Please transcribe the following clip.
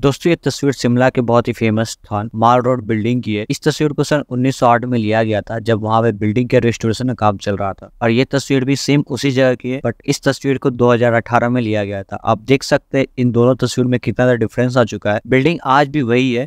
दोस्तों ये तस्वीर शिमला के बहुत ही फेमस स्थान माल रोड बिल्डिंग की है इस तस्वीर को सन 1908 में लिया गया था जब वहाँ पे बिल्डिंग के रेस्टोरेशन का काम चल रहा था और ये तस्वीर भी सेम उसी जगह की है बट इस तस्वीर को 2018 में लिया गया था आप देख सकते हैं इन दोनों तस्वीर में कितना डिफरेंस आ चुका है बिल्डिंग आज भी वही है